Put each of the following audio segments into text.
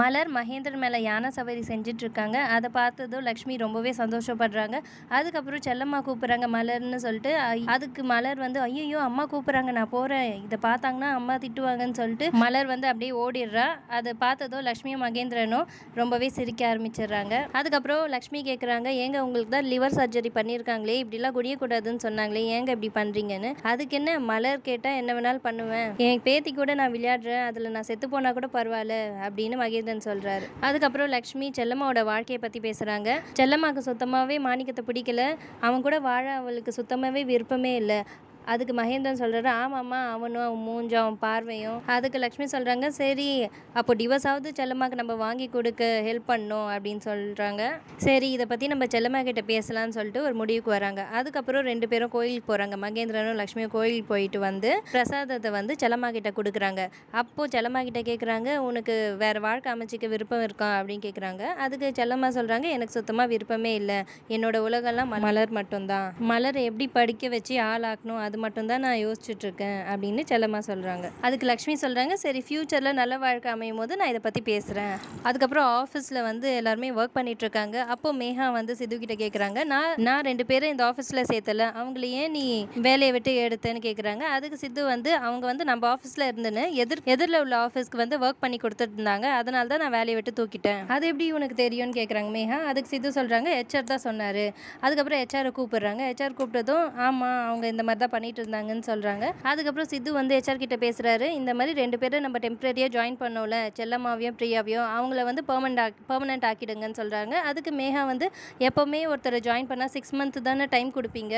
மலர் மகேந்திரன் மேலே யானை சவாரி செஞ்சிட்ருக்காங்க அதை பார்த்ததும் லக்ஷ்மி ரொம்பவே சந்தோஷப்படுறாங்க அதுக்கப்புறம் செல்லம்மா கூப்பிட்றாங்க மலர்னு சொல்லிட்டு அதுக்கு மலர் வந்து ஐயோ அம்மா கூப்பிட்றாங்க நான் போகிறேன் இதை பார்த்தாங்கன்னா அம்மா திட்டுவாங்கன்னு சொல்லிட்டு மலர் வந்து அப்படியே ஓடிடுறா அதை பார்த்ததும் லக்ஷ்மியும் மகேந்திரனும் ரொம்பவே சிரிக்க ஆரம்பிச்சிடுறாங்க அதுக்கப்புறம் லக்ஷ்மி கேட்குறாங்க ஏங்க உங்களுக்கு தான் லிவர் சர்ஜரி பண்ணியிருக்காங்களே இப்படிலாம் குடியக்கூடாதுன்னு சொன்னாங்களே ஏங்க இப்படி பண்ணுறீங்கன்னு அதுக்கு என்ன மலர் கேட்டால் என்ன வேணாலும் பண்ணுவேன் என் பேத்தி கூட நான் விளையாடுறேன் அதில் நான் செத்து போனால் கூட பரவாயில்ல அப்படின்னு மகேந்திர ஆயுதம் சொல்றாரு அதுக்கப்புறம் லக்ஷ்மி செல்லம்மாவோட வாழ்க்கையை பற்றி பேசுகிறாங்க செல்லம்மாவுக்கு சுத்தமாகவே மாணிக்கத்தை பிடிக்கல அவன் கூட வாழ அவளுக்கு சுத்தமாகவே விருப்பமே இல்லை அதுக்கு மகேந்திரன் சொல்கிறாரு ஆமாம்மா அவனும் அவன் மூஞ்சும் அவன் பார்வையும் அதுக்கு லக்ஷ்மி சொல்கிறாங்க சரி அப்போ டிவோர்ஸாவது செல்லம்மாக்கு நம்ம வாங்கி கொடுக்க ஹெல்ப் பண்ணும் அப்படின்னு சொல்கிறாங்க சரி இதை பற்றி நம்ம செல்லம்மா கிட்டே பேசலாம்னு சொல்லிட்டு ஒரு முடிவுக்கு வராங்க அதுக்கப்புறம் ரெண்டு பேரும் கோயிலுக்கு போகிறாங்க மகேந்திரனும் லக்ஷ்மியும் கோயிலுக்கு போயிட்டு வந்து பிரசாதத்தை வந்து செல்லம்மா கிட்ட கொடுக்குறாங்க அப்போது செல்லம்மா கிட்ட கேட்குறாங்க உனக்கு வேறு வாழ்க்கை அமைச்சிக்க விருப்பம் இருக்கா அப்படின்னு கேட்குறாங்க அதுக்கு செல்லம்மா சொல்கிறாங்க எனக்கு சுத்தமாக விருப்பமே இல்லை என்னோட உலகெல்லாம் மலர் மட்டும்தான் மலர் எப்படி படிக்க வச்சு ஆளாக்கணும் அது அது மட்டும் தான் நான் யோசிச்சுட்ருக்கேன் அப்படின்னு செல்லம்மா சொல்கிறாங்க அதுக்கு லக்ஷ்மி சொல்கிறாங்க சரி ஃப்யூச்சரில் நல்ல வாழ்க்கை அமையும் போது நான் இதை பற்றி பேசுகிறேன் அதுக்கப்புறம் ஆஃபீஸில் வந்து எல்லாருமே ஒர்க் பண்ணிகிட்ருக்காங்க அப்போ மேகா வந்து சிது கேட்குறாங்க நான் நான் ரெண்டு பேரும் இந்த ஆஃபீஸில் சேர்த்தல அவங்கள ஏன் நீ வேலையை விட்டு எடுத்தேன்னு கேட்குறாங்க அதுக்கு சித்து வந்து அவங்க வந்து நம்ம ஆஃபீஸில் இருந்துன்னு எதிர் எதிரில் உள்ள ஆஃபீஸ்க்கு வந்து ஒர்க் பண்ணி கொடுத்துட்டு இருந்தாங்க அதனால தான் நான் வேலையை விட்டு தூக்கிட்டேன் அது எப்படி உனக்கு தெரியும்னு கேட்குறாங்க மேகா அதுக்கு சித்து சொல்கிறாங்க ஹெச்ஆர் தான் சொன்னார் அதுக்கப்புறம் ஹெச்ஆரை கூப்பிடுறாங்க ஹெச்ஆர் கூப்பிட்டதும் ஆமாம் அவங்க இந்த மாதிரி தான் பண்ணிட்டு இருந்தாங்கன்னு சொல்கிறாங்க அதுக்கப்புறம் சித்து வந்து ஹெச்ஆர் கிட்ட பேசுகிறாரு இந்த மாதிரி ரெண்டு பேரும் நம்ம டெம்பரரியா ஜாயின் பண்ணோம்ல செல்லம்மாவையும் பிரியாவையும் அவங்கள வந்து பெர்மனண்ட் ஆக் ஆக்கிடுங்கன்னு சொல்கிறாங்க அதுக்கு மேகா வந்து எப்போவுமே ஒருத்தரை ஜாயின் பண்ணால் சிக்ஸ் மந்த் தானே டைம் கொடுப்பீங்க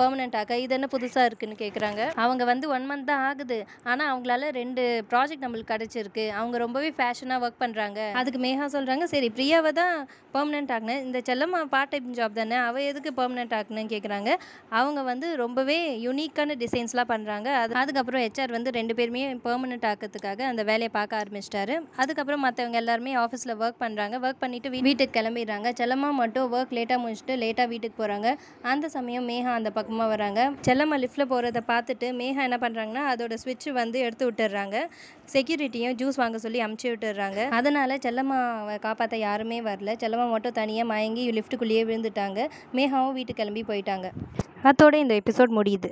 பெர்மனன்ட் ஆக இது என்ன புதுசாக இருக்குன்னு கேட்குறாங்க அவங்க வந்து ஒன் மந்த் தான் ஆகுது ஆனால் அவங்களால ரெண்டு ப்ராஜெக்ட் நம்மளுக்கு கிடச்சிருக்கு அவங்க ரொம்பவே ஃபேஷனாக ஒர்க் பண்ணுறாங்க அதுக்கு மேகா சொல்கிறாங்க சரி பிரியாவை தான் பெர்மனன்ட் ஆகினேன் இந்த செல்லம்மா பார்ட் டைம் ஜாப் தானே அவள் எதுக்கு பெர்மனன்ட் ஆகுன்னு கேட்குறாங்க அவங்க வந்து ரொம்பவே யூனிக் யூனிக்கான டிசைன்ஸ்லாம் பண்ணுறாங்க அது அதுக்கப்புறம் ஹெச்ஆர் வந்து ரெண்டு பேருமே பெர்மனெண்ட் ஆக்கிறதுக்காக அந்த வேலையை பார்க்க ஆரம்பிச்சிட்டாரு அதுக்கப்புறம் மற்றவங்க எல்லாருமே ஆஃபீஸில் ஒர்க் பண்ணுறாங்க ஒர்க் பண்ணிவிட்டு வீட்டுக்கு கிளம்பிடுறாங்க செல்லம்மா மட்டும் ஒர்க் லேட்டாக முடிச்சுட்டு லேட்டாக வீட்டுக்கு போகிறாங்க அந்த சமயம் மேகா அந்த பக்கமாக வராங்க செல்லம்மா லிஃப்ட்டில் போகிறத பார்த்துட்டு மேகா என்ன பண்ணுறாங்கன்னா அதோட ஸ்விட்ச் வந்து எடுத்து விட்டுடுறாங்க செக்யூரிட்டியும் ஜூஸ் வாங்க சொல்லி அமுச்சு விட்டுடுறாங்க அதனால் செல்லம்மாவை காப்பாற்ற யாருமே வரல செல்லம்மா மட்டும் தனியாக மயங்கி லிஃப்ட்டுக்குள்ளேயே விழுந்துட்டாங்க மேகாவும் வீட்டுக்கு கிளம்பி போயிட்டாங்க அதோட இந்த எபிசோட் முடியுது